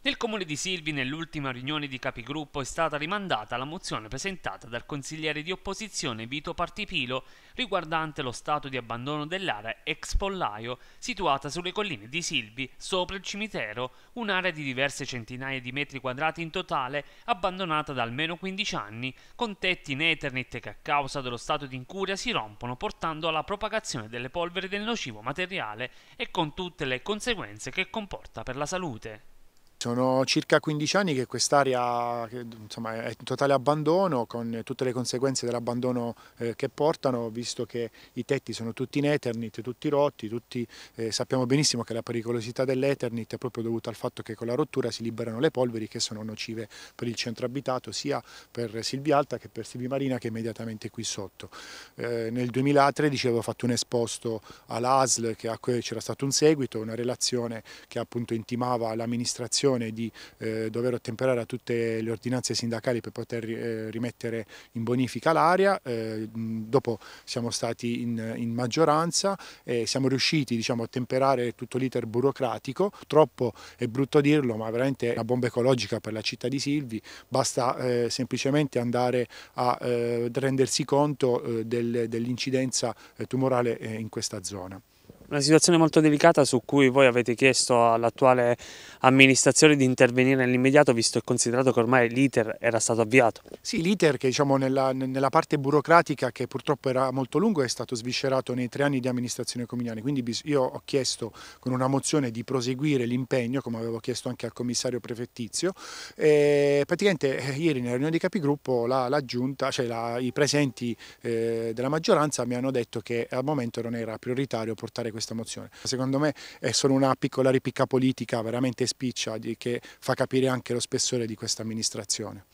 Nel comune di Silvi, nell'ultima riunione di capigruppo, è stata rimandata la mozione presentata dal consigliere di opposizione Vito Partipilo riguardante lo stato di abbandono dell'area ex pollaio situata sulle colline di Silvi, sopra il cimitero, un'area di diverse centinaia di metri quadrati in totale, abbandonata da almeno 15 anni, con tetti in Ethernet che a causa dello stato di incuria si rompono portando alla propagazione delle polveri del nocivo materiale e con tutte le conseguenze che comporta per la salute. Sono circa 15 anni che quest'area è in totale abbandono con tutte le conseguenze dell'abbandono eh, che portano visto che i tetti sono tutti in Eternit, tutti rotti, tutti, eh, sappiamo benissimo che la pericolosità dell'Eternit è proprio dovuta al fatto che con la rottura si liberano le polveri che sono nocive per il centro abitato sia per Alta che per Marina che è immediatamente qui sotto. Eh, nel 2013 avevo fatto un esposto all'ASL a cui c'era stato un seguito, una relazione che appunto intimava l'amministrazione situazione di eh, dover ottemperare a tutte le ordinanze sindacali per poter eh, rimettere in bonifica l'area, eh, dopo siamo stati in, in maggioranza e siamo riusciti diciamo, a ottemperare tutto l'iter burocratico, troppo è brutto dirlo ma veramente è una bomba ecologica per la città di Silvi, basta eh, semplicemente andare a eh, rendersi conto del, dell'incidenza tumorale in questa zona. Una situazione molto delicata su cui voi avete chiesto all'attuale amministrazione di intervenire nell'immediato visto e considerato che ormai l'iter era stato avviato. Sì, l'iter che diciamo, nella, nella, parte burocratica che purtroppo era molto lungo è stato sviscerato nei tre anni di amministrazione comunale, quindi io ho chiesto con una mozione di proseguire l'impegno come avevo chiesto anche al commissario prefettizio e praticamente eh, ieri nella riunione di capigruppo la, la giunta, cioè la, i presenti eh, della maggioranza mi hanno detto che al momento non era prioritario portare questo questa mozione. Secondo me è solo una piccola ripicca politica veramente spiccia che fa capire anche lo spessore di questa amministrazione.